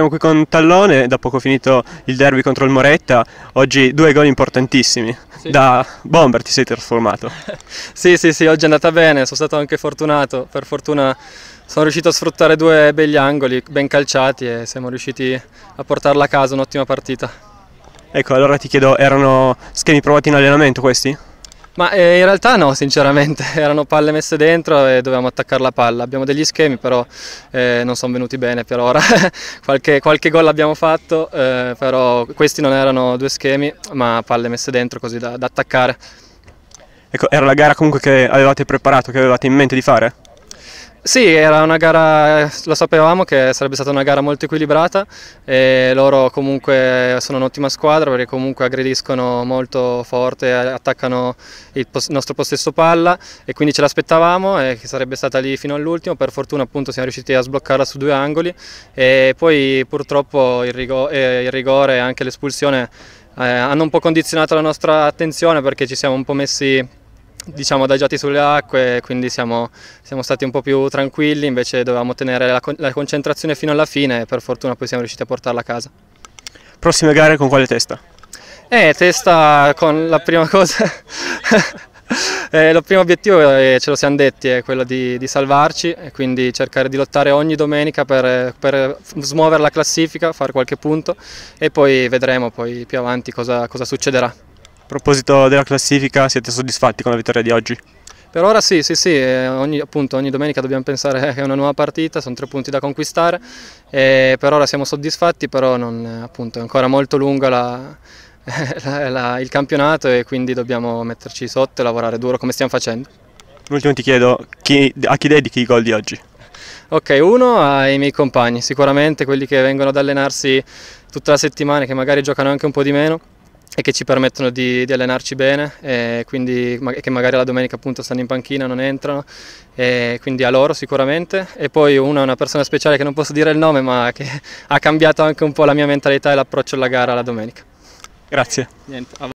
Siamo qui con Tallone, da poco finito il derby contro il Moretta, oggi due gol importantissimi, sì. da bomber ti sei trasformato. sì, sì, sì, oggi è andata bene, sono stato anche fortunato, per fortuna sono riuscito a sfruttare due begli angoli ben calciati e siamo riusciti a portarla a casa, un'ottima partita. Ecco, allora ti chiedo, erano schemi provati in allenamento questi? Ma eh, in realtà no, sinceramente, erano palle messe dentro e dovevamo attaccare la palla. Abbiamo degli schemi, però eh, non sono venuti bene per ora. qualche, qualche gol abbiamo fatto, eh, però questi non erano due schemi, ma palle messe dentro così da, da attaccare. Ecco, era la gara comunque che avevate preparato, che avevate in mente di fare? Sì, era una gara, lo sapevamo che sarebbe stata una gara molto equilibrata e loro comunque sono un'ottima squadra perché comunque aggrediscono molto forte, attaccano il nostro possesso palla e quindi ce l'aspettavamo e che sarebbe stata lì fino all'ultimo, per fortuna appunto siamo riusciti a sbloccarla su due angoli e poi purtroppo il, rigore e anche l'espulsione eh, hanno un po' condizionato la nostra attenzione perché ci siamo un po' messi diciamo, adagiati sulle acque, quindi siamo, siamo, stati un po' più tranquilli, invece dovevamo tenere la, la concentrazione fino alla fine e per fortuna poi siamo riusciti a portarla a casa. Prossime gare con quale testa? Eh, testa con la prima cosa, eh, il primo obiettivo, eh, ce lo siamo detti, è quello di, di salvarci e quindi cercare di lottare ogni domenica per, per, smuovere la classifica, fare qualche punto e poi vedremo poi più avanti cosa, cosa succederà. A proposito della classifica, siete soddisfatti con la vittoria di oggi? Per ora sì, sì, sì, eh, ogni, appunto, ogni domenica dobbiamo pensare che è una nuova partita, sono tre punti da conquistare, per ora siamo soddisfatti, però non, appunto, è ancora molto lunga la, la, la, il campionato e quindi dobbiamo metterci sotto e lavorare duro come stiamo facendo. L'ultimo ti chiedo, chi, a chi dedichi i gol di oggi? Ok, uno ai miei compagni, sicuramente quelli che vengono ad allenarsi tutta la settimana, e che magari giocano anche un po' di meno, e che ci permettono di, di allenarci bene e quindi che magari la domenica appunto stanno in panchina, non entrano, quindi a loro sicuramente. E poi una, una persona speciale che non posso dire il nome ma che ha cambiato anche un po' la mia mentalità e l'approccio alla gara la domenica. Grazie. Niente,